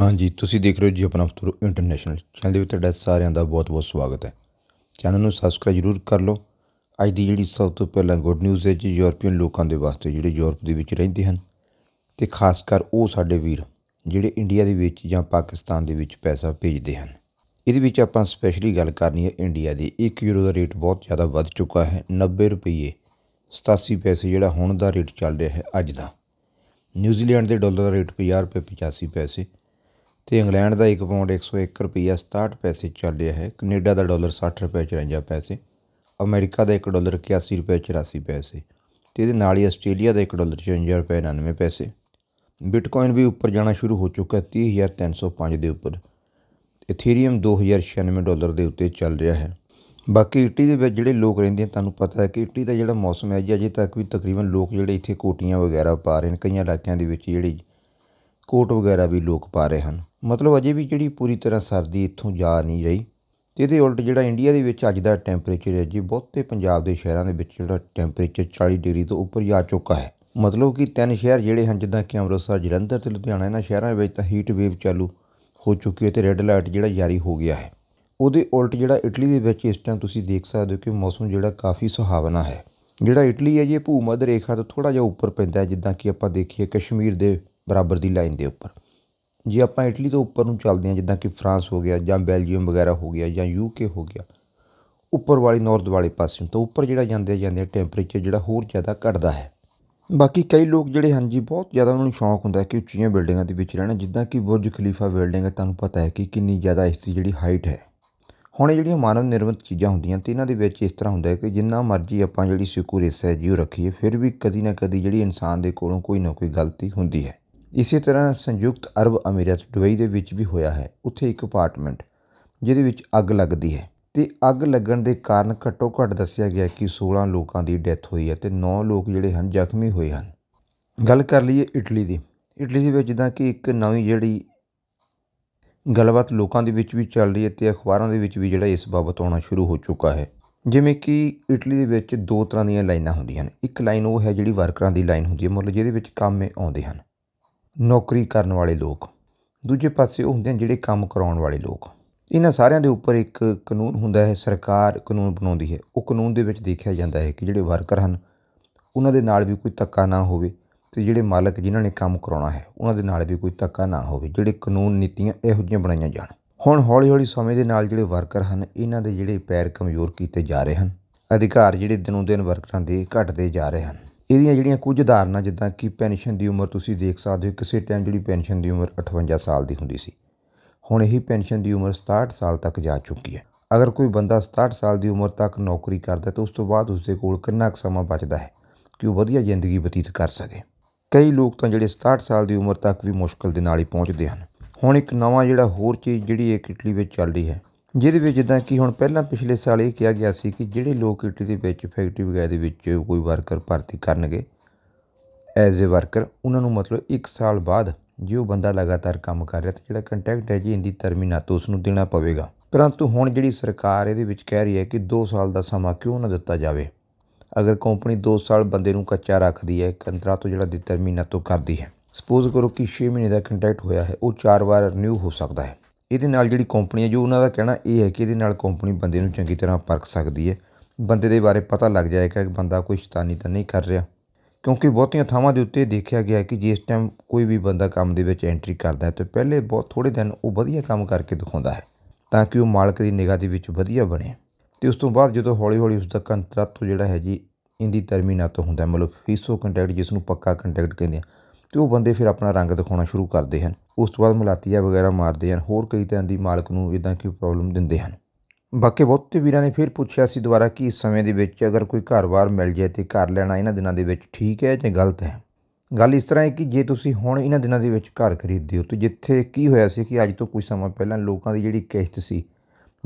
ਹਾਂਜੀ ਤੁਸੀਂ ਦੇਖ ਰਹੇ ਹੋ ਜੀ ਆਪਣਾ ਫਤੂਰ ਇੰਟਰਨੈਸ਼ਨਲ ਚੈਨਲ ਦੇ ਵਿੱਚ ਤੁਹਾਡਾ ਸਾਰਿਆਂ ਦਾ ਬਹੁਤ-ਬਹੁਤ ਸਵਾਗਤ ਹੈ ਚੈਨਲ ਨੂੰ ਸਬਸਕ੍ਰਾਈਬ ਜ਼ਰੂਰ ਕਰ ਲਓ ਅੱਜ ਦੀ ਜਿਹੜੀ ਸਭ ਤੋਂ ਪਹਿਲਾਂ ਗੁੱਡ ਨਿਊਜ਼ ਹੈ ਜੀ ਯੂਰਪੀਅਨ ਲੋਕਾਂ ਦੇ ਵਾਸਤੇ ਜਿਹੜੇ ਯੂਰਪ ਦੇ ਵਿੱਚ ਰਹਿੰਦੇ ਹਨ ਤੇ ਖਾਸ ਕਰ ਉਹ ਸਾਡੇ ਵੀਰ ਜਿਹੜੇ ਇੰਡੀਆ ਦੇ ਵਿੱਚ ਜਾਂ ਪਾਕਿਸਤਾਨ ਦੇ ਵਿੱਚ ਪੈਸਾ ਭੇਜਦੇ ਹਨ ਇਹਦੇ ਵਿੱਚ ਆਪਾਂ ਸਪੈਸ਼ਲੀ ਗੱਲ ਕਰਨੀ ਹੈ ਇੰਡੀਆ ਦੀ 1 ਯੂਰੋ ਦਾ ਰੇਟ ਬਹੁਤ ਜ਼ਿਆਦਾ ਵੱਧ ਚੁੱਕਾ ਹੈ 90 ਰੁਪਏ 87 ਪੈਸੇ ਜਿਹੜਾ ਹੁਣ ਦਾ ਰੇਟ ਚੱਲ ਰਿਹਾ ਹੈ ਅੱਜ ਦਾ ਨਿਊਜ਼ੀਲੈਂਡ ਦੇ ਡਾਲਰ ਦਾ ਰੇਟ 50 ਰੁਪਏ 85 ਪੈਸੇ ਤੇ ਇੰਗਲੈਂਡ ਦਾ ਇੱਕ ਪਾਉਂਡ 101 ਸੌ ਇੱਕ ਰੁਪਈਆ ਪੈਸੇ ਚੱਲ ਰਿਹਾ ਹੈ ਕੈਨੇਡਾ ਦਾ ਡਾਲਰ 60 ਰੁਪਏ 54 ਪੈਸੇ ਅਮਰੀਕਾ ਦਾ 1 ਡਾਲਰ 81 ਰੁਪਏ 84 ਪੈਸੇ ਤੇ ਇਹਦੇ ਨਾਲ ਹੀ ਆਸਟ੍ਰੇਲੀਆ ਦਾ 1 ਡਾਲਰ ਚੁਰੰਜਾ ਰੁਪਏ 99 ਪੈਸੇ ਬਿਟਕੋਇਨ ਵੀ ਉੱਪਰ ਜਾਣਾ ਸ਼ੁਰੂ ਹੋ ਚੁੱਕਾ 30305 ਦੇ ਉੱਪਰ ਇਥੀਰੀਅਮ 2096 ਡਾਲਰ ਦੇ ਉੱਤੇ ਚੱਲ ਰਿਹਾ ਹੈ ਬਾਕੀ ਇਟਲੀ ਦੇ ਵਿੱਚ ਜਿਹੜੇ ਲੋਕ ਰਹਿੰਦੇ ਆ ਤੁਹਾਨੂੰ ਪਤਾ ਹੈ ਕਿ ਇਟਲੀ ਦਾ ਜਿਹੜਾ ਮੌਸਮ ਹੈ ਜੀ ਅਜੇ ਤੱਕ ਵੀ ਤਕਰੀਬਨ ਲੋਕ ਜਿਹੜੇ ਇੱਥੇ ਕੋਟੀਆਂ ਵਗੈਰਾ ਪਾ ਰਹੇ ਨੇ ਕਈਆਂ ਇਲਾਕਿਆਂ ਦੇ ਵਿੱਚ ਜਿਹੜੇ ਕੋਟ ਵਗੈਰਾ ਵੀ ਲੋਕ ਪਾ ਰਹੇ ਹਨ ਮਤਲਬ ਅਜੇ ਵੀ ਜਿਹੜੀ ਪੂਰੀ ਤਰ੍ਹਾਂ ਸਰਦੀ ਇੱਥੋਂ ਜਾ ਨਹੀਂ ਰਹੀ ਤੇ ਇਹਦੇ ਉਲਟ ਜਿਹੜਾ ਇੰਡੀਆ ਦੇ ਵਿੱਚ ਅੱਜ ਦਾ ਟੈਂਪਰੇਚਰ ਹੈ ਜੀ ਬਹੁਤੇ ਪੰਜਾਬ ਦੇ ਸ਼ਹਿਰਾਂ ਦੇ ਵਿੱਚ ਜਿਹੜਾ ਟੈਂਪਰੇਚਰ 40 ਡਿਗਰੀ ਤੋਂ ਉੱਪਰ ਜਾ ਚੁੱਕਾ ਹੈ ਮਤਲਬ ਕਿ ਤਿੰਨ ਸ਼ਹਿਰ ਜਿਹੜੇ ਹਨ ਜਿੱਦਾਂ ਕਿ ਅੰਮ੍ਰਿਤਸਰ ਜਲੰਧਰ ਤੇ ਲੁਧਿਆਣਾ ਇਹਨਾਂ ਸ਼ਹਿਰਾਂ ਵਿੱਚ ਤਾਂ ਹੀਟ ਵੇਵ ਚਾਲੂ ਹੋ ਚੁੱਕੀ ਹੈ ਤੇ ਰੈੱਡ ਅਲਰਟ ਜਿਹੜਾ ਜਾਰੀ ਹੋ ਗਿਆ ਹੈ ਉਹਦੇ ਉਲਟ ਜਿਹੜਾ ਇਟਲੀ ਦੇ ਵਿੱਚ ਇਸ ਟਾਈਮ ਤੁਸੀਂ ਦੇਖ ਸਕਦੇ ਹੋ ਕਿ ਮੌਸਮ ਜਿਹੜਾ ਕਾਫੀ ਸੁਹਾਵਣਾ ਹੈ ਜਿਹੜਾ ਇਟਲੀ ਹੈ ਜੀ ਭੂਮੱਧ ਰੇਖਾ ਤੋਂ ਥੋੜਾ ਜਿਹਾ ਉੱਪਰ ਪੈਂਦਾ ਜਿੱਦਾਂ ਕਿ ਆਪਾਂ ਦੇਖੀਏ ਕਸ਼ਮੀਰ ਦੇ ਬਰਾਬਰ ਦੀ ਲਾਈਨ ਦੇ ਉੱਪਰ ਜੇ ਆਪਾਂ ਇਟਲੀ ਤੋਂ ਉੱਪਰ ਨੂੰ ਚੱਲਦੇ ਹਾਂ ਜਿੱਦਾਂ ਕਿ ਫਰਾਂਸ ਹੋ ਗਿਆ ਜਾਂ ਬੈਲਜੀਅਮ ਵਗੈਰਾ ਹੋ ਗਿਆ ਜਾਂ ਯੂਕੇ ਹੋ ਗਿਆ ਉੱਪਰ ਵਾਲੀ ਨਾਰਥ ਵਾਲੇ ਪਾਸੇ ਤੋਂ ਉੱਪਰ ਜਿਹੜਾ ਜਾਂਦੇ ਜਾਂਦੇ ਟੈਂਪਰੇਚਰ ਜਿਹੜਾ ਹੋਰ ਜ਼ਿਆਦਾ ਘਟਦਾ ਹੈ ਬਾਕੀ ਕਈ ਲੋਕ ਜਿਹੜੇ ਹਨ ਜੀ ਬਹੁਤ ਜ਼ਿਆਦਾ ਉਹਨਾਂ ਨੂੰ ਸ਼ੌਂਕ ਹੁੰਦਾ ਹੈ ਕਿ ਉੱਚੀਆਂ ਬਿਲਡਿੰਗਾਂ ਦੇ ਵਿੱਚ ਰਹਿਣਾ ਜਿੱਦਾਂ ਕਿ ਬੁਰਜ ਖਲੀਫਾ ਬਿਲਡਿੰਗ ਹੈ ਤੁਹਾਨੂੰ ਪਤਾ ਹੈ ਕਿ ਕਿੰਨੀ ਜ਼ਿਆਦਾ ਇਸ ਦੀ ਜਿਹੜੀ ਹਾਈਟ ਹੈ ਹੁਣ ਇਹ ਜਿਹੜੀਆਂ ਮਾਨਵ ਨਿਰਮਿਤ ਚੀਜ਼ਾਂ ਹੁੰਦੀਆਂ ਤੇ ਇਹਨਾਂ ਦੇ ਵਿੱਚ ਇਸ ਤਰ੍ਹਾਂ ਹੁੰਦਾ ਹੈ ਕਿ ਜਿੰਨਾ ਮਰਜ਼ੀ ਆਪਾਂ ਜਿਹੜੀ ਸਿਕੂਰੇਸ ਹੈ ਜੀ ਉਹ ਰੱਖੀਏ ਫਿਰ ਵੀ ਕਦੀ ਨਾ ਕਦੀ ਜਿਹੜੀ ਇਨਸਾਨ ਦੇ ਕੋਲੋਂ ਕੋਈ ਨਾ ਕੋਈ ਗਲਤੀ ਹੁੰਦੀ ਹੈ ਇਸੇ ਤਰ੍ਹਾਂ ਸੰਯੁਕਤ ਅਰਬ ਅਮੀਰਤ ਦੁਬਈ ਦੇ ਵਿੱਚ ਵੀ ਹੋਇਆ ਹੈ ਉੱਥੇ ਇੱਕ ਅਪਾਰਟਮੈਂਟ ਜਿਹਦੇ ਵਿੱਚ ਅੱਗ ਲੱਗਦੀ ਹੈ ਤੇ ਅੱਗ ਲੱਗਣ ਦੇ ਕਾਰਨ ਘੱਟੋ ਘੱਟ ਦੱਸਿਆ ਗਿਆ ਕਿ 16 ਲੋਕਾਂ ਦੀ ਡੈਥ ਹੋਈ ਹੈ ਤੇ 9 ਲੋਕ ਜਿਹੜੇ ਹਨ ਜ਼ਖਮੀ ਹੋਏ ਹਨ ਗੱਲ ਕਰ ਲਈਏ ਇਟਲੀ ਦੀ ਇਟਲੀ ਦੇ ਵਿੱਚ ਜਿੱਦਾਂ ਕਿ ਇੱਕ ਨਵੀਂ ਜਿਹੜੀ ਗੱਲਬਾਤ ਲੋਕਾਂ ਦੇ ਵਿੱਚ ਵੀ ਚੱਲ ਰਹੀ ਹੈ ਤੇ ਅਖਬਾਰਾਂ ਦੇ ਵਿੱਚ ਵੀ ਜਿਹੜਾ ਇਸ ਬਾਬਤ ਆਉਣਾ ਸ਼ੁਰੂ ਹੋ ਚੁੱਕਾ ਹੈ ਜਿਵੇਂ ਕਿ ਇਟਲੀ ਦੇ ਵਿੱਚ ਦੋ ਤਰ੍ਹਾਂ ਦੀਆਂ ਲਾਈਨਾਂ ਹੁੰਦੀਆਂ ਹਨ ਇੱਕ ਲਾਈਨ ਉਹ ਹੈ ਜਿਹੜੀ ਵਰਕਰਾਂ ਦੀ ਲਾਈਨ ਹੁੰਦੀ ਹੈ ਮਤਲਬ ਜਿਹਦੇ ਵਿੱਚ ਕੰਮੇ ਆਉਂਦੇ ਹਨ ਨੌਕਰੀ ਕਰਨ ਵਾਲੇ ਲੋਕ ਦੂਜੇ ਪਾਸੇ ਉਹ ਹੁੰਦੇ ਆ ਜਿਹੜੇ ਕੰਮ ਕਰਾਉਣ ਵਾਲੇ ਲੋਕ ਇਹਨਾਂ ਸਾਰਿਆਂ ਦੇ ਉੱਪਰ ਇੱਕ ਕਾਨੂੰਨ ਹੁੰਦਾ ਹੈ ਸਰਕਾਰ ਕਾਨੂੰਨ ਬਣਾਉਂਦੀ ਹੈ ਉਹ ਕਾਨੂੰਨ ਦੇ ਵਿੱਚ ਦੇਖਿਆ ਜਾਂਦਾ ਹੈ ਕਿ ਜਿਹੜੇ ਵਰਕਰ ਹਨ ਉਹਨਾਂ ਦੇ ਨਾਲ ਵੀ ਕੋਈ ਧੱਕਾ ਨਾ ਹੋਵੇ ਤੇ ਜਿਹੜੇ ਮਾਲਕ ਜਿਨ੍ਹਾਂ ਨੇ ਕੰਮ ਕਰਾਉਣਾ ਹੈ ਉਹਨਾਂ ਦੇ ਨਾਲ ਵੀ ਕੋਈ ਧੱਕਾ ਨਾ ਹੋਵੇ ਜਿਹੜੇ ਕਾਨੂੰਨ ਨੀਤੀਆਂ ਇਹੋ ਜਿਹੀਆਂ ਬਣਾਈਆਂ ਜਾਣ ਹੁਣ ਹੌਲੀ-ਹੌਲੀ ਸਮੇਂ ਦੇ ਨਾਲ ਜਿਹੜੇ ਵਰਕਰ ਹਨ ਇਹਨਾਂ ਦੇ ਜਿਹੜੇ ਪੈਰ ਕਮਜ਼ੋਰ ਕੀਤੇ ਜਾ ਰਹੇ ਹਨ ਅਧਿਕਾਰ ਜਿਹੜੇ ਦਿਨੋਂ ਦਿਨ ਵਰਕਰਾਂ ਦੇ ਘਟਦੇ ਜਾ ਰਹੇ ਹਨ ਇਹਦੀਆਂ ਜਿਹੜੀਆਂ ਕੁਝ ਧਾਰਨਾ ਜਿੱਦਾਂ ਕਿ ਪੈਨਸ਼ਨ ਦੀ ਉਮਰ ਤੁਸੀਂ ਦੇਖ ਸਕਦੇ ਹੋ ਕਿਸੇ ਟਾਈਮ ਜਿਹੜੀ ਪੈਨਸ਼ਨ ਦੀ ਉਮਰ 58 ਸਾਲ ਦੀ ਹੁੰਦੀ ਸੀ ਹੁਣ ਇਹ ਪੈਨਸ਼ਨ ਦੀ ਉਮਰ 67 ਸਾਲ ਤੱਕ ਜਾ ਚੁੱਕੀ ਹੈ ਅਗਰ ਕੋਈ ਬੰਦਾ 67 ਸਾਲ ਦੀ ਉਮਰ ਤੱਕ ਨੌਕਰੀ ਕਰਦਾ ਤਾਂ ਉਸ ਤੋਂ ਬਾਅਦ ਉਸਦੇ ਕੋਲ ਕਿੰਨਾ ਕੁ ਸਮਾਂ ਬਚਦਾ ਹੈ ਕਿ ਉਹ ਵਧੀਆ ਜ਼ਿੰਦਗੀ ਬਤੀਤ ਕਰ ਸਕੇ ਕਈ ਲੋਕ ਤਾਂ ਜਿਹੜੇ 67 ਸਾਲ ਦੀ ਉਮਰ ਤੱਕ ਵੀ ਮੁਸ਼ਕਲ ਦੇ ਨਾਲ ਹੀ ਪਹੁੰਚਦੇ ਹਨ ਹੁਣ ਇੱਕ ਨਵਾਂ ਜਿਹੜਾ ਹੋਰ ਚੀਜ਼ ਜਿਹੜੀ ਇੱਕ ਇਟਲੀ ਵਿੱਚ ਚੱਲ ਰਹੀ ਹੈ ਜਿਹਦੇ ਵਿੱਚ ਜਿੱਦਾਂ ਕਿ ਹੁਣ ਪਹਿਲਾਂ ਪਿਛਲੇ ਸਾਲ ਇਹ ਕਿਹਾ ਗਿਆ ਸੀ ਕਿ ਜਿਹੜੇ ਲੋਕ ਇਟਲੀ ਦੇ ਵਿੱਚ ਫੈਕਟਰੀ ਵਗੈਰਾ ਦੇ ਵਿੱਚ ਕੋਈ ਵਰਕਰ ਭਰਤੀ ਕਰਨਗੇ ਐਜ਼ ਅ ਵਰਕਰ ਉਹਨਾਂ ਨੂੰ ਮਤਲਬ 1 ਸਾਲ ਬਾਅਦ ਜੇ ਉਹ ਬੰਦਾ ਲਗਾਤਾਰ ਕੰਮ ਕਰ ਰਿਹਾ ਤੇ ਜਿਹੜਾ ਕੰਟੈਕਟ ਹੈ ਜੀ ਇੰਦੀ ਟਰਮੀਨਾਤੋ ਉਸ ਨੂੰ ਦੇਣਾ ਪਵੇਗਾ ਪਰੰਤੂ ਹੁਣ ਜਿਹੜੀ ਸਰਕਾਰ ਇਹਦੇ ਵਿੱਚ ਕਹਿ ਰਹੀ ਹੈ ਕਿ 2 ਸਾਲ ਦਾ ਸਮਾਂ ਕਿਉਂ ਨਾ ਦਿੱਤਾ ਜਾਵੇ ਅਗਰ ਕੰਪਨੀ 2 ਸਾਲ ਬੰਦੇ ਨੂੰ ਕੱਚਾ ਰੱਖਦੀ ਹੈ ਕੰਤਰਾ ਤੋਂ ਜਿਹੜਾ ਦਿੱਤਰ ਮਹੀਨਾ ਤੋਂ ਕਰਦੀ ਹੈ ਸਪੋਜ਼ ਕਰੋ ਕਿ 6 ਮਹੀਨੇ ਦਾ ਕੰਟੈਕਟ ਹੋਇਆ ਹੈ ਉਹ 4 ਵਾਰ ਰਿਨਿਊ ਹੋ ਸਕਦਾ ਹੈ ਇਹਦੇ ਨਾਲ ਜਿਹੜੀ ਕੰਪਨੀ ਹੈ ਜੋ ਉਹਨਾਂ ਦਾ ਕਹਿਣਾ ਇਹ ਹੈ ਕਿ ਇਹਦੇ ਨਾਲ ਕੰਪਨੀ ਬੰਦੇ ਨੂੰ ਚੰਗੀ ਤਰ੍ਹਾਂ ਪਰਖ ਸਕਦੀ ਹੈ ਬੰਦੇ ਦੇ ਬਾਰੇ ਪਤਾ ਲੱਗ ਜਾਏਗਾ ਕਿ ਬੰਦਾ ਕੋਈ ਸ਼ੈਤਾਨੀ ਤਾਂ ਨਹੀਂ ਕਰ ਰਿਹਾ ਕਿਉਂਕਿ ਬਹੁਤੀਆਂ ਥਾਵਾਂ ਦੇ ਉੱਤੇ ਦੇਖਿਆ ਗਿਆ ਕਿ ਜਿਸ ਟਾਈਮ ਕੋਈ ਵੀ ਬੰਦਾ ਕੰਮ ਦੇ ਵਿੱਚ ਐਂਟਰੀ ਕਰਦਾ ਹੈ ਤੇ ਪਹਿਲੇ ਬਹੁਤ ਥੋੜੇ ਦਿਨ ਉਹ ਵਧੀਆ ਕੰਮ ਕਰਕੇ ਦਿਖਾਉਂਦਾ ਹੈ ਤਾਂ ਕਿ ਉਹ ਮਾਲਕ ਦੀ ਨਿਗਾਹ ਦੇ ਵਿੱਚ ਵਧੀਆ ਬਣੇ ਤੇ ਉਸ ਤੋਂ ਬਾਅਦ ਜਦੋਂ ਹੌਲੀ-ਹੌਲੀ ਉਸ ਦਾ ਕੰਟਰੈਕਟ ਜਿਹੜਾ ਹੈ ਜੀ ਇੰਦੀ ਟਰਮੀਨਾਤ ਹੁੰਦਾ ਮਤਲਬ ਫੀਸੋ ਕੰਟਰੈਕਟ ਜਿਸ ਨੂੰ ਪੱਕਾ ਕੰਟਰੈਕਟ ਕਹਿੰਦੇ ਆ ਤੇ ਉਹ ਬੰਦੇ ਫਿਰ ਆਪਣਾ ਰੰਗ ਦਿਖਾਉਣਾ ਸ਼ੁਰੂ ਕਰਦੇ ਹਨ ਉਸ ਤੋਂ ਬਾਅਦ ਮਲਾਤੀਆ ਵਗੈਰਾ ਮਾਰਦੇ ਹਨ ਹੋਰ ਕਈ ਤਰ੍ਹਾਂ ਦੀ ਮਾਲਕ ਨੂੰ ਇਦਾਂ ਕਿ ਪ੍ਰੋਬਲਮ ਦਿੰਦੇ ਹਨ ਬਾਕੀ ਬਹੁਤੇ ਵੀਰਾਂ ਨੇ ਫਿਰ ਪੁੱਛਿਆ ਸੀ ਦੁਬਾਰਾ ਕਿ ਇਸ ਸਮੇਂ ਦੇ ਵਿੱਚ ਅਗਰ ਕੋਈ ਘਰ-ਬਾਰ ਮਿਲ ਜਾਏ ਤੇ ਘਰ ਲੈਣਾ ਇਹਨਾਂ ਦਿਨਾਂ ਦੇ ਵਿੱਚ ਠੀਕ ਹੈ ਜਾਂ ਗਲਤ ਹੈ ਗੱਲ ਇਸ ਤਰ੍ਹਾਂ ਹੈ ਕਿ ਜੇ ਤੁਸੀਂ ਹੁਣ ਇਹਨਾਂ ਦਿਨਾਂ ਦੇ ਵਿੱਚ ਘਰ ਖਰੀਦਦੇ ਹੋ ਤੇ ਜਿੱਥੇ ਕੀ ਹੋਇਆ ਸੀ ਕਿ ਅੱਜ ਤੋਂ ਕੁਝ ਸਮਾਂ ਪਹਿਲਾਂ ਲੋਕਾਂ ਦੀ ਜਿਹੜੀ ਕਿਸ਼ਤ ਸੀ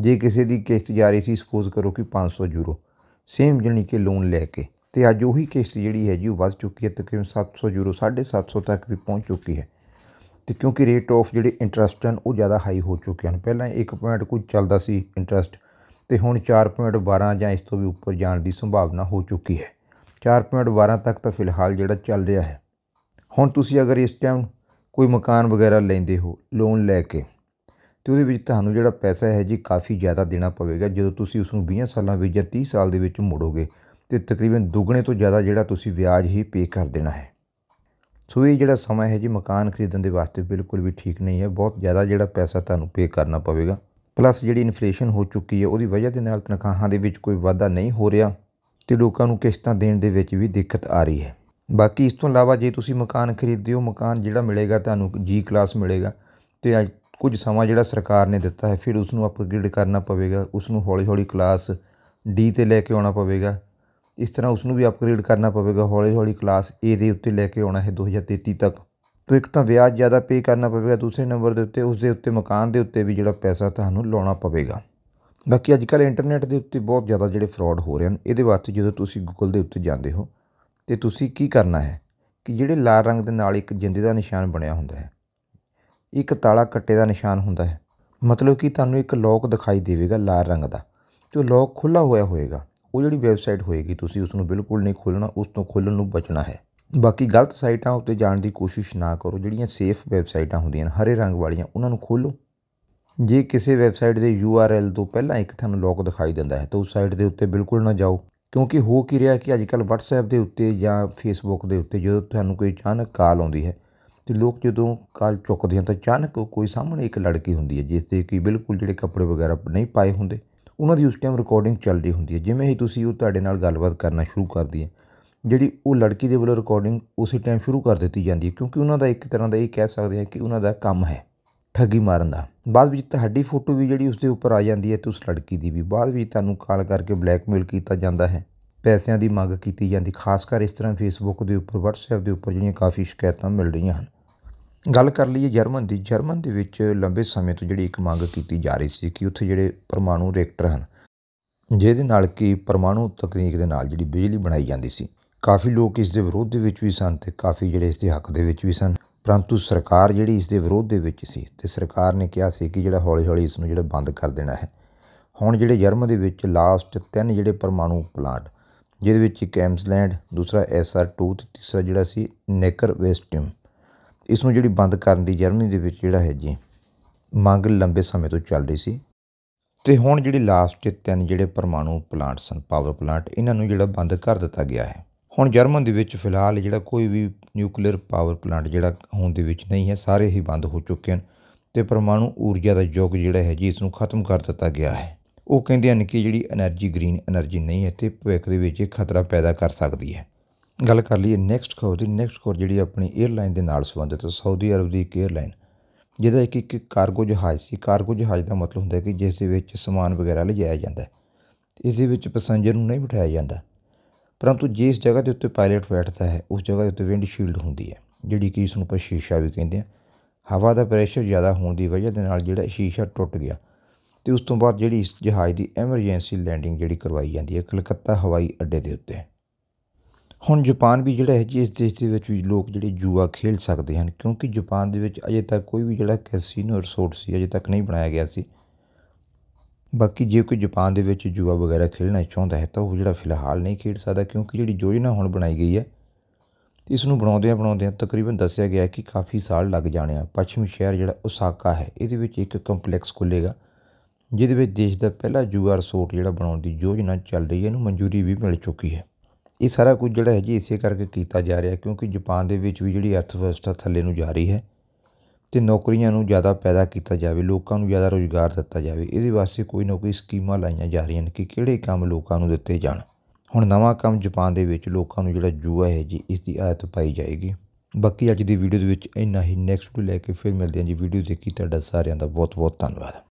ਜੇ ਕਿਸੇ ਦੀ ਕਿਸ਼ਤ ਜਾ ਰਹੀ ਸੀ ਸਪੋਜ਼ ਕਰੋ ਕਿ 500 ਯੂਰੋ ਸੇਮ ਜਣੀ ਕਿ ਲੋਨ ਲੈ ਕੇ ਤੇ ਅੱਜ ਉਹੀ ਕਿਸ਼ਤ ਜਿਹੜੀ ਜੀ ਉਹ ਵੱਧ ਚੁੱਕੀ ਹੈ ਤਕਰੀਬਨ 700 ਯੂਰੋ 750 ਤੱਕ ਵੀ ਪਹੁੰਚ ਚੁੱਕੀ ਹੈ ਤੇ ਕਿਉਂਕਿ ਰੇਟ ਆਫ ਜਿਹੜੇ ਇੰਟਰਸਟ ਹਨ ਉਹ ਜ਼ਿਆਦਾ ਹਾਈ ਹੋ ਚੁੱਕੇ ਹਨ ਪਹਿਲਾਂ 1 ਪੁਆਇੰਟ ਕੁਝ ਚੱਲਦਾ ਸੀ ਇੰਟਰਸਟ ਤੇ ਹੁਣ 4.12 ਪੁਆਇੰਟ ਜਾਂ ਇਸ ਤੋਂ ਵੀ ਉੱਪਰ ਜਾਣ ਦੀ ਸੰਭਾਵਨਾ ਹੋ ਚੁੱਕੀ ਹੈ 4.12 ਪੁਆਇੰਟ ਤੱਕ ਤਾਂ ਫਿਲਹਾਲ ਜਿਹੜਾ ਚੱਲ ਰਿਹਾ ਹੈ ਹੁਣ ਤੁਸੀਂ ਅਗਰ ਇਸ ਟਾਈਮ ਕੋਈ ਮਕਾਨ ਵਗੈਰਾ ਲੈਂਦੇ ਹੋ ਲੋਨ ਲੈ ਕੇ ਤੇ ਉਹਦੇ ਵਿੱਚ ਤੁਹਾਨੂੰ ਜਿਹੜਾ ਪੈਸਾ ਹੈ ਜੀ ਕਾਫੀ ਜ਼ਿਆਦਾ ਦੇਣਾ ਪਵੇਗਾ ਜਦੋਂ ਤੁਸੀਂ ਉਸ ਨੂੰ 20 ਸਾਲਾਂ ਵਿੱਚ ਜਾਂ 30 ਸਾਲ ਦੇ ਵਿੱਚ ਮੋੜੋਗੇ ਤੇ ਤਕਰੀਬਨ ਦੁੱਗਣੇ ਤੋਂ ਜ਼ਿਆਦਾ ਜਿਹੜਾ ਤੁਸੀਂ ਵਿਆਜ ਹੀ ਪੇ ਕਰ ਦੇਣਾ ਹੈ ਸੋ ਇਹ ਜਿਹੜਾ ਸਮਾਂ ਹੈ ਜੀ ਮਕਾਨ ਖਰੀਦਣ ਦੇ ਵਾਸਤੇ ਬਿਲਕੁਲ ਵੀ ਠੀਕ ਨਹੀਂ ਹੈ ਬਹੁਤ ਜ਼ਿਆਦਾ ਜਿਹੜਾ ਪੈਸਾ ਤੁਹਾਨੂੰ ਪੇ ਕਰਨਾ ਪਵੇਗਾ ਪਲੱਸ ਜਿਹੜੀ ਇਨਫਲੇਸ਼ਨ ਹੋ ਚੁੱਕੀ ਹੈ ਉਹਦੀ ਵਜ੍ਹਾ ਦੇ ਨਾਲ ਤਨਖਾਹਾਂ ਦੇ ਵਿੱਚ ਕੋਈ ਵਾਧਾ ਨਹੀਂ ਹੋ ਰਿਹਾ ਤੇ ਲੋਕਾਂ ਨੂੰ ਕਿਸ਼ਤਾਂ ਦੇਣ ਦੇ ਵਿੱਚ ਵੀ ਦਿੱਕਤ ਆ ਰਹੀ ਹੈ ਬਾਕੀ ਇਸ ਤੋਂ ਇਲਾਵਾ ਜੇ ਤੁਸੀਂ ਮਕਾਨ ਖਰੀਦਦੇ ਹੋ ਮਕਾਨ ਜਿਹੜਾ ਮਿਲੇਗਾ ਤੁਹਾਨੂੰ ਜੀ ਕਲਾਸ ਮਿਲੇਗਾ ਤੇ ਅੱਜ ਕੁਝ ਸਮਾਂ ਜਿਹੜਾ ਸਰਕਾਰ ਨੇ ਦਿੱਤਾ ਹੈ ਫਿਰ ਉਸ ਨੂੰ ਅਪਗ੍ਰੇਡ ਕਰਨਾ ਪਵੇਗਾ ਉਸ ਨੂੰ ਹੌਲੀ-ਹੌਲੀ ਕਲਾਸ ਡੀ ਤੇ ਲੈ ਕੇ ਆਉਣਾ ਪਵੇਗਾ ਇਸ ਤਰ੍ਹਾਂ ਉਸ ਨੂੰ ਵੀ ਅਪਗ੍ਰੇਡ ਕਰਨਾ ਪਵੇਗਾ ਹੌਲੀ-ਹੌਲੀ ਕਲਾਸ A ਦੇ ਉੱਤੇ ਲੈ ਕੇ ਆਉਣਾ ਹੈ 2033 ਤੱਕ ਤੋ ਇੱਕ ਤਾਂ ਵਿਆਜ ਜ਼ਿਆਦਾ ਪੇ ਕਰਨਾ ਪਵੇਗਾ ਦੂਸਰੇ ਨੰਬਰ ਦੇ ਉੱਤੇ ਉਸ ਦੇ ਉੱਤੇ ਮਕਾਨ ਦੇ ਉੱਤੇ ਵੀ ਜਿਹੜਾ ਪੈਸਾ ਤੁਹਾਨੂੰ ਲਾਉਣਾ ਪਵੇਗਾ ਬਾਕੀ ਅੱਜ ਕੱਲ ਇੰਟਰਨੈਟ ਦੇ ਉੱਤੇ ਬਹੁਤ ਜ਼ਿਆਦਾ ਜਿਹੜੇ ਫਰਾਡ ਹੋ ਰਹੇ ਹਨ ਇਹਦੇ ਵਾਸਤੇ ਜਦੋਂ ਤੁਸੀਂ ਗੂਗਲ ਦੇ ਉੱਤੇ ਜਾਂਦੇ ਹੋ ਤੇ ਤੁਸੀਂ ਕੀ ਕਰਨਾ ਹੈ ਕਿ ਜਿਹੜੇ ਲਾਲ ਰੰਗ ਦੇ ਨਾਲ ਇੱਕ ਜਿੰਦੇ ਦਾ ਨਿਸ਼ਾਨ ਬਣਿਆ ਹੁੰਦਾ ਹੈ ਇੱਕ ਤਾਲਾ ਕੱਟੇ ਦਾ ਨਿਸ਼ਾਨ ਹੁੰਦਾ ਹੈ ਮਤਲਬ ਕਿ ਤੁਹਾਨੂੰ ਇੱਕ ਲੌਕ ਦਿਖਾਈ ਦੇਵੇਗਾ ਲਾਲ ਰੰਗ ਦਾ ਜੋ ਲੌਕ ਖੁੱਲਾ ਹੋਇਆ ਹੋਵੇਗਾ ਉਹ ਜਿਹੜੀ ਵੈਬਸਾਈਟ ਹੋਏਗੀ ਤੁਸੀਂ ਉਸ ਨੂੰ ਬਿਲਕੁਲ ਨਹੀਂ ਖੋਲਣਾ ਉਸ ਤੋਂ ਖੋਲਣ ਨੂੰ ਬਚਣਾ ਹੈ ਬਾਕੀ ਗਲਤ ਸਾਈਟਾਂ ਉੱਤੇ ਜਾਣ ਦੀ ਕੋਸ਼ਿਸ਼ ਨਾ ਕਰੋ ਜਿਹੜੀਆਂ ਸੇਫ ਵੈਬਸਾਈਟਾਂ ਹੁੰਦੀਆਂ ਹਨ ਹਰੇ ਰੰਗ ਵਾਲੀਆਂ ਉਹਨਾਂ ਨੂੰ ਖੋਲੋ ਜੇ ਕਿਸੇ ਵੈਬਸਾਈਟ ਦੇ URL ਤੋਂ ਪਹਿਲਾਂ ਇੱਕ ਤੁਹਾਨੂੰ ਲੋਕ ਦਿਖਾਈ ਦਿੰਦਾ ਹੈ ਤਾਂ ਉਸ ਸਾਈਟ ਦੇ ਉੱਤੇ ਬਿਲਕੁਲ ਨਾ ਜਾਓ ਕਿਉਂਕਿ ਹੋ ਕੀ ਰਿਹਾ ਕਿ ਅੱਜਕੱਲ WhatsApp ਦੇ ਉੱਤੇ ਜਾਂ Facebook ਦੇ ਉੱਤੇ ਜਦੋਂ ਤੁਹਾਨੂੰ ਕੋਈ ਅਚਾਨਕ ਕਾਲ ਆਉਂਦੀ ਹੈ ਤੇ ਲੋਕ ਜਦੋਂ ਕਾਲ ਚੁੱਕਦੇ ਹਨ ਤਾਂ ਅਚਾਨਕ ਕੋਈ ਸਾਹਮਣੇ ਇੱਕ ਲੜਕੀ ਹੁੰਦੀ ਹੈ ਜਿਸ ਦੇ ਕਿ ਬਿਲਕੁਲ ਜਿਹੜੇ ਕੱਪੜੇ ਵਗੈਰਾ ਨਹੀਂ ਪਾਏ ਹੁੰਦੇ ਉਹਨਾਂ ਦੀ ਉਸ ਟਾਈਮ ਰਿਕਾਰਡਿੰਗ ਚੱਲ ਰਹੀ ਹੁੰਦੀ ਹੈ ਜਿਵੇਂ ਹੀ ਤੁਸੀਂ ਉਹ ਤੁਹਾਡੇ ਨਾਲ ਗੱਲਬਾਤ ਕਰਨਾ ਸ਼ੁਰੂ ਕਰਦੀ ਹੈ ਜਿਹੜੀ ਉਹ ਲੜਕੀ ਦੇ ਵੱਲੋਂ ਰਿਕਾਰਡਿੰਗ ਉਸੇ ਟਾਈਮ ਸ਼ੁਰੂ ਕਰ ਦਿੱਤੀ ਜਾਂਦੀ ਹੈ ਕਿਉਂਕਿ ਉਹਨਾਂ ਦਾ ਇੱਕ ਤਰ੍ਹਾਂ ਦਾ ਇਹ ਕਹਿ ਸਕਦੇ ਹਾਂ ਕਿ ਉਹਨਾਂ ਦਾ ਕੰਮ ਹੈ ਠੱਗੀ ਮਾਰਨ ਦਾ ਬਾਅਦ ਵਿੱਚ ਤੁਹਾਡੀ ਫੋਟੋ ਵੀ ਜਿਹੜੀ ਉਸ ਦੇ ਉੱਪਰ ਆ ਜਾਂਦੀ ਹੈ ਤੇ ਉਸ ਲੜਕੀ ਦੀ ਵੀ ਬਾਅਦ ਵਿੱਚ ਤੁਹਾਨੂੰ ਕਾਲ ਕਰਕੇ ਬਲੈਕਮੇਲ ਕੀਤਾ ਜਾਂਦਾ ਹੈ ਪੈਸਿਆਂ ਦੀ ਮੰਗ ਕੀਤੀ ਜਾਂਦੀ ਖਾਸ ਕਰ ਇਸ ਤਰ੍ਹਾਂ ਫੇਸਬੁੱਕ ਦੇ ਉੱਪਰ WhatsApp ਦੇ ਉੱਪਰ ਜਿਹੜੀਆਂ ਕਾਫੀ ਸ਼ਿਕਾਇਤਾਂ ਮਿਲ ਰਹੀਆਂ ਹਨ ਗੱਲ ਕਰ ਲਈਏ ਜਰਮਨ ਦੀ ਜਰਮਨ ਦੇ ਵਿੱਚ ਲੰਬੇ ਸਮੇਂ ਤੋਂ ਜਿਹੜੀ ਇੱਕ ਮੰਗ ਕੀਤੀ ਜਾ ਰਹੀ ਸੀ ਕਿ ਉੱਥੇ ਜਿਹੜੇ ਪਰਮਾਣੂ ਰਿਐਕਟਰ ਹਨ ਜਿਹਦੇ ਨਾਲ ਕਿ ਪਰਮਾਣੂ ਤਕਨੀਕ ਦੇ ਨਾਲ ਜਿਹੜੀ ਬਿਜਲੀ ਬਣਾਈ ਜਾਂਦੀ ਸੀ ਕਾਫੀ ਲੋਕ ਇਸ ਦੇ ਵਿਰੋਧ ਦੇ ਵਿੱਚ ਵੀ ਸਨ ਤੇ ਕਾਫੀ ਜਿਹੜੇ ਇਸ ਦੇ ਹੱਕ ਦੇ ਵਿੱਚ ਵੀ ਸਨ ਪਰੰਤੂ ਸਰਕਾਰ ਜਿਹੜੀ ਇਸ ਦੇ ਵਿਰੋਧ ਦੇ ਵਿੱਚ ਸੀ ਤੇ ਸਰਕਾਰ ਨੇ ਕਿਹਾ ਸੀ ਕਿ ਜਿਹੜਾ ਹੌਲੀ-ਹੌਲੀ ਇਸ ਨੂੰ ਜਿਹੜਾ ਬੰਦ ਕਰ ਦੇਣਾ ਹੈ ਹੁਣ ਜਿਹੜੇ ਜਰਮਨ ਦੇ ਵਿੱਚ ਲਾਸਟ ਤਿੰਨ ਜਿਹੜੇ ਪਰਮਾਣੂ ਪਲਾਂਟ ਜਿਹਦੇ ਵਿੱਚ ਇੱਕ ਐਮਸਲੈਂਡ ਦੂਸਰਾ ਐਸਆਰ2 ਤੇ ਤੀਸਰਾ ਜਿਹੜਾ ਸੀ ਨੇਕਰ ਵੇਸਟਿਮ ਇਸ ਨੂੰ ਜਿਹੜੀ ਬੰਦ ਕਰਨ ਦੀ ਜਰਮਨੀ ਦੇ ਵਿੱਚ ਜਿਹੜਾ ਹੈ ਜੀ ਮੰਗ ਲੰਬੇ ਸਮੇਂ ਤੋਂ ਚੱਲ ਰਹੀ ਸੀ ਤੇ ਹੁਣ ਜਿਹੜੀ ਲਾਸਟ ਤਿੰਨ ਜਿਹੜੇ ਪਰਮਾਣੂ ਪਲਾਂਟ ਸਨ ਪਾਵਰ ਪਲਾਂਟ ਇਹਨਾਂ ਨੂੰ ਜਿਹੜਾ ਬੰਦ ਕਰ ਦਿੱਤਾ ਗਿਆ ਹੈ ਹੁਣ ਜਰਮਨ ਦੇ ਵਿੱਚ ਫਿਲਹਾਲ ਜਿਹੜਾ ਕੋਈ ਵੀ ਨਿਊਕਲੀਅਰ ਪਾਵਰ ਪਲਾਂਟ ਜਿਹੜਾ ਹੋਂਦ ਦੇ ਵਿੱਚ ਨਹੀਂ ਹੈ ਸਾਰੇ ਹੀ ਬੰਦ ਹੋ ਚੁੱਕੇ ਹਨ ਤੇ ਪਰਮਾਣੂ ਊਰਜਾ ਦਾ ਯੁੱਗ ਜਿਹੜਾ ਹੈ ਜੀ ਇਸ ਨੂੰ ਖਤਮ ਕਰ ਦਿੱਤਾ ਗਿਆ ਹੈ ਉਹ ਕਹਿੰਦੇ ਹਨ ਕਿ ਜਿਹੜੀ એનર્ਜੀ ਗ੍ਰੀਨ એનર્ਜੀ ਨਹੀਂ ਹੈ ਤੇ ਭਵਿੱਖ ਦੇ ਵਿੱਚ ਇਹ ਖਤਰਾ ਪੈਦਾ ਕਰ ਸਕਦੀ ਹੈ ਗੱਲ ਕਰ ਲਈਏ ਨੈਕਸਟ ਕੋਰ ਦੀ ਨੈਕਸਟ ਕੋਰ ਜਿਹੜੀ ਆਪਣੀ 에ਅਰਲਾਈਨ ਦੇ ਨਾਲ ਸੰਬੰਧਿਤ ਹੈ ਸਾਊਦੀ ਅਰਬ ਦੀ ਇੱਕ 에ਅਰਲਾਈਨ ਜਿਹਦਾ ਇੱਕ ਇੱਕ ਕਾਰਗੋ ਜਹਾਜ਼ ਸੀ ਕਾਰਗੋ ਜਹਾਜ਼ ਦਾ ਮਤਲਬ ਹੁੰਦਾ ਹੈ ਕਿ ਜਿਸ ਦੇ ਵਿੱਚ ਸਮਾਨ ਵਗੈਰਾ ਲਿਜਾਇਆ ਜਾਂਦਾ ਇਸ ਦੇ ਵਿੱਚ ਪੈਸੰਜਰ ਨੂੰ ਨਹੀਂ ਬਿਠਾਇਆ ਜਾਂਦਾ ਪਰੰਤੂ ਜਿਸ ਜਗ੍ਹਾ ਦੇ ਉੱਤੇ ਪਾਇਲਟ ਬੈਠਦਾ ਹੈ ਉਸ ਜਗ੍ਹਾ ਦੇ ਉੱਤੇ ਵਿੰਡਸ਼ੀਲਡ ਹੁੰਦੀ ਹੈ ਜਿਹੜੀ ਕਿ ਇਸ ਨੂੰ ਆਪਾਂ ਸ਼ੀਸ਼ਾ ਵੀ ਕਹਿੰਦੇ ਆ ਹਵਾ ਦਾ ਪ੍ਰੈਸ਼ਰ ਜ਼ਿਆਦਾ ਹੋਣ ਦੀ ਵਜ੍ਹਾ ਦੇ ਨਾਲ ਜਿਹੜਾ ਸ਼ੀਸ਼ਾ ਟੁੱਟ ਗਿਆ ਤੇ ਉਸ ਤੋਂ ਬਾਅਦ ਜਿਹੜੀ ਇਸ ਜਹਾਜ਼ ਦੀ ਐਮਰਜੈਂਸੀ ਲੈਂਡਿੰਗ ਜਿਹੜੀ ਕਰਵਾਈ ਜਾਂਦੀ ਹੈ ਕਲਕੱਤਾ ਹਵਾਈ ਅੱਡੇ ਦੇ ਉੱਤੇ ਹੁਣ ਜਾਪਾਨ ਵੀ ਜਿਹੜਾ ਹੈ ਜਿਸ ਦੇਸ਼ ਦੇ ਵਿੱਚ ਵੀ ਲੋਕ ਜਿਹੜੇ ਜੂਆ ਖੇਡ ਸਕਦੇ ਹਨ ਕਿਉਂਕਿ ਜਾਪਾਨ ਦੇ ਵਿੱਚ ਅਜੇ ਤੱਕ ਕੋਈ ਵੀ ਜਿਹੜਾ ਕੈਸੀਨੋ ਰਿਸੋਰਟ ਸੀ ਅਜੇ ਤੱਕ ਨਹੀਂ ਬਣਾਇਆ ਗਿਆ ਸੀ ਬਾਕੀ ਜੇ ਕੋਈ ਜਾਪਾਨ ਦੇ ਵਿੱਚ ਜੂਆ ਵਗੈਰਾ ਖੇਡਣਾ ਚਾਹੁੰਦਾ ਹੈ ਤਾਂ ਉਹ ਜਿਹੜਾ ਫਿਲਹਾਲ ਨਹੀਂ ਖੇਡ ਸਕਦਾ ਕਿਉਂਕਿ ਜਿਹੜੀ ਯੋਜਨਾ ਹੁਣ ਬਣਾਈ ਗਈ ਹੈ ਇਸ ਨੂੰ ਬਣਾਉਂਦੇ ਆ ਬਣਾਉਂਦੇ ਆ ਤਕਰੀਬਨ ਦੱਸਿਆ ਗਿਆ ਕਿ ਕਾਫੀ ਸਾਲ ਲੱਗ ਜਾਣੇ ਆ ਪੱਛਮੀ ਸ਼ਹਿਰ ਜਿਹੜਾ ਉਸਾਕਾ ਹੈ ਇਹਦੇ ਵਿੱਚ ਇੱਕ ਕੰਪਲੈਕਸ ਖੁੱਲੇਗਾ ਜਿਹਦੇ ਵਿੱਚ ਦੇਸ਼ ਦਾ ਪਹਿਲਾ ਜੂਆ ਰਿਸੋਰਟ ਜਿਹੜਾ ਬਣਾਉਣ ਦੀ ਯੋਜਨਾ ਚੱਲ ਰਹੀ ਹੈ ਇਹਨੂੰ ਮਨਜ਼ੂਰੀ ਵੀ ਮਿਲ ਚੁੱਕੀ ਹੈ ਇਹ ਸਾਰਾ ਕੁਝ ਜਿਹੜਾ ਹੈ ਜੀ ਇਸੇ ਕਰਕੇ ਕੀਤਾ ਜਾ ਰਿਹਾ ਕਿਉਂਕਿ ਜਾਪਾਨ ਦੇ ਵਿੱਚ ਵੀ ਜਿਹੜੀ ਅਰਥ ਵਿਵਸਥਾ ਥੱਲੇ ਨੂੰ ਜਾ ਰਹੀ ਹੈ ਤੇ ਨੌਕਰੀਆਂ ਨੂੰ ਜ਼ਿਆਦਾ ਪੈਦਾ ਕੀਤਾ ਜਾਵੇ ਲੋਕਾਂ ਨੂੰ ਜ਼ਿਆਦਾ ਰੁਜ਼ਗਾਰ ਦਿੱਤਾ ਜਾਵੇ ਇਹਦੇ ਵਾਸਤੇ ਕੋਈ ਨਾ ਕੋਈ ਸਕੀਮਾਂ ਲਾਈਆਂ ਜਾ ਰਹੀਆਂ ਨੇ ਕਿ ਕਿਹੜੇ ਕੰਮ ਲੋਕਾਂ ਨੂੰ ਦਿੱਤੇ ਜਾਣ ਹੁਣ ਨਵਾਂ ਕੰਮ ਜਾਪਾਨ ਦੇ ਵਿੱਚ ਲੋਕਾਂ ਨੂੰ ਜਿਹੜਾ ਜੂਆ ਹੈ ਜੀ ਇਸ ਦੀ ਆਦਤ ਪਾਈ ਜਾਏਗੀ ਬਾਕੀ ਅੱਜ ਦੀ ਵੀਡੀਓ ਦੇ ਵਿੱਚ ਇੰਨਾ ਹੀ ਨੈਕਸਟ ਨੂੰ ਲੈ ਕੇ ਫਿਰ ਮਿਲਦੇ ਹਾਂ ਜੀ ਵੀਡੀਓ ਦੇਖੀ ਤੁਹਾਡਾ ਸਾਰਿਆਂ ਦਾ ਬਹੁਤ ਬਹੁਤ ਧੰਨਵਾਦ